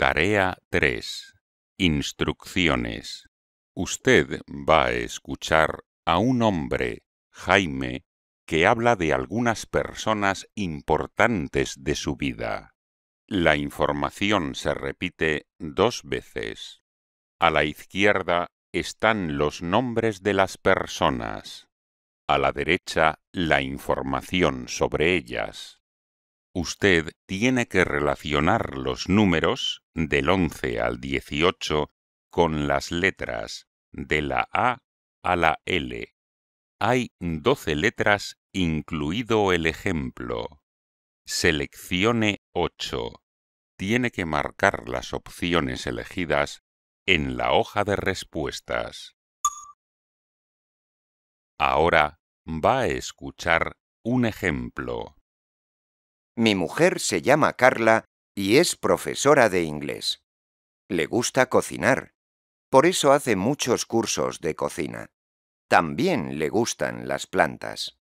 Tarea 3. Instrucciones. Usted va a escuchar a un hombre, Jaime, que habla de algunas personas importantes de su vida. La información se repite dos veces. A la izquierda están los nombres de las personas. A la derecha, la información sobre ellas usted tiene que relacionar los números del 11 al 18 con las letras de la A a la L. Hay 12 letras incluido el ejemplo. Seleccione 8. Tiene que marcar las opciones elegidas en la hoja de respuestas. Ahora va a escuchar un ejemplo. Mi mujer se llama Carla y es profesora de inglés. Le gusta cocinar. Por eso hace muchos cursos de cocina. También le gustan las plantas.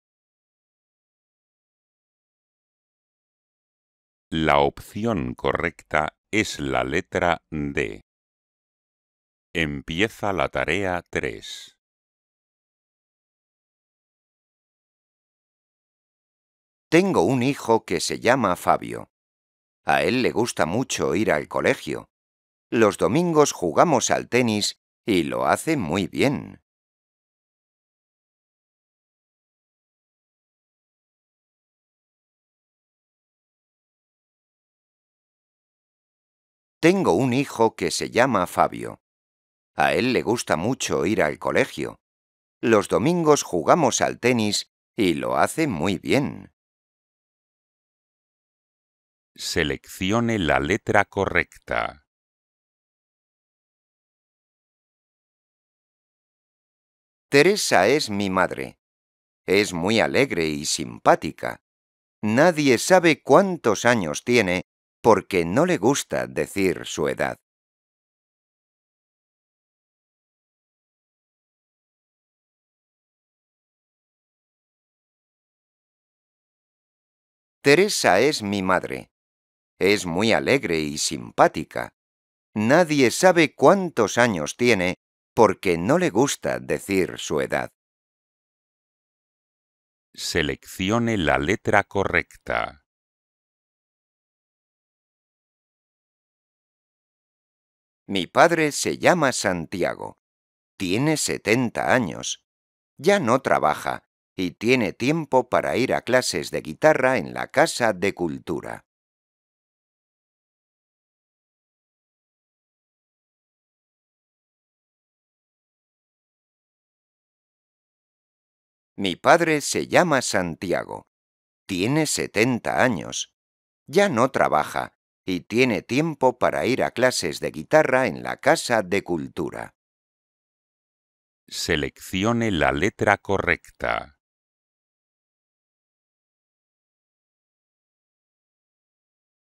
La opción correcta es la letra D. Empieza la tarea 3. Tengo un hijo que se llama Fabio. A él le gusta mucho ir al colegio. Los domingos jugamos al tenis y lo hace muy bien. Tengo un hijo que se llama Fabio. A él le gusta mucho ir al colegio. Los domingos jugamos al tenis y lo hace muy bien. Seleccione la letra correcta. Teresa es mi madre. Es muy alegre y simpática. Nadie sabe cuántos años tiene porque no le gusta decir su edad. Teresa es mi madre. Es muy alegre y simpática. Nadie sabe cuántos años tiene porque no le gusta decir su edad. Seleccione la letra correcta. Mi padre se llama Santiago. Tiene 70 años. Ya no trabaja y tiene tiempo para ir a clases de guitarra en la Casa de Cultura. Mi padre se llama Santiago. Tiene 70 años. Ya no trabaja y tiene tiempo para ir a clases de guitarra en la Casa de Cultura. Seleccione la letra correcta.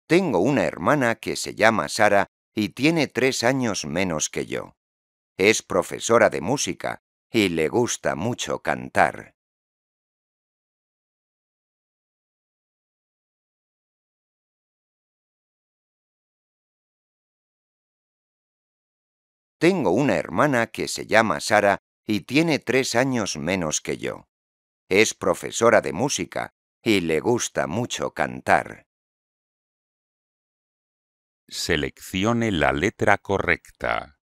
Tengo una hermana que se llama Sara y tiene tres años menos que yo. Es profesora de música y le gusta mucho cantar. Tengo una hermana que se llama Sara y tiene tres años menos que yo. Es profesora de música y le gusta mucho cantar. Seleccione la letra correcta.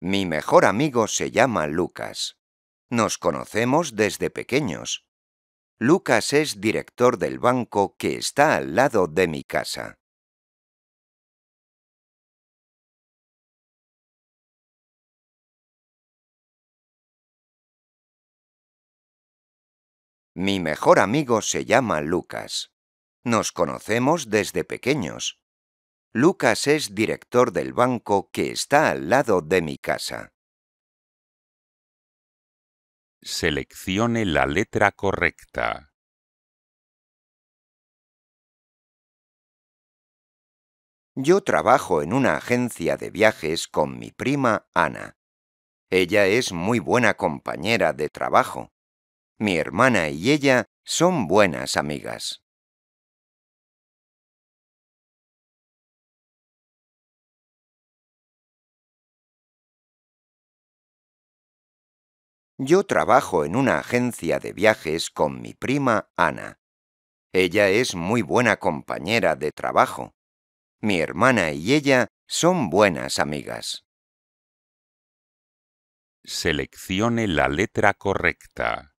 Mi mejor amigo se llama Lucas. Nos conocemos desde pequeños. Lucas es director del banco que está al lado de mi casa. Mi mejor amigo se llama Lucas. Nos conocemos desde pequeños. Lucas es director del banco que está al lado de mi casa. Seleccione la letra correcta. Yo trabajo en una agencia de viajes con mi prima Ana. Ella es muy buena compañera de trabajo. Mi hermana y ella son buenas amigas. Yo trabajo en una agencia de viajes con mi prima Ana. Ella es muy buena compañera de trabajo. Mi hermana y ella son buenas amigas. Seleccione la letra correcta.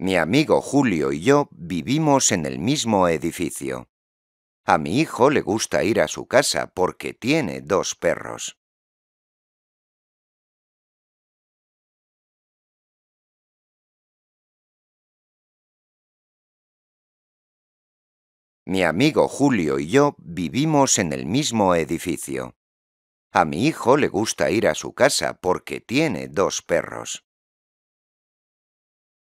Mi amigo Julio y yo vivimos en el mismo edificio. A mi hijo le gusta ir a su casa porque tiene dos perros. Mi amigo Julio y yo vivimos en el mismo edificio. A mi hijo le gusta ir a su casa porque tiene dos perros.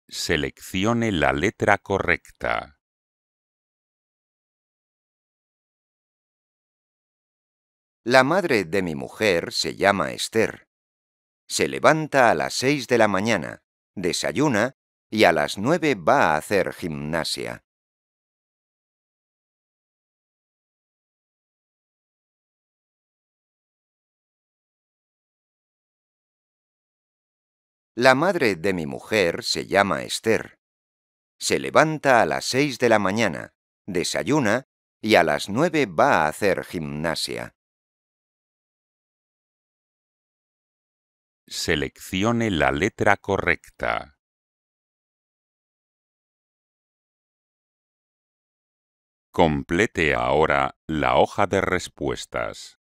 Seleccione la letra correcta. La madre de mi mujer se llama Esther. Se levanta a las seis de la mañana, desayuna y a las nueve va a hacer gimnasia. La madre de mi mujer se llama Esther. Se levanta a las seis de la mañana, desayuna y a las nueve va a hacer gimnasia. Seleccione la letra correcta. Complete ahora la hoja de respuestas.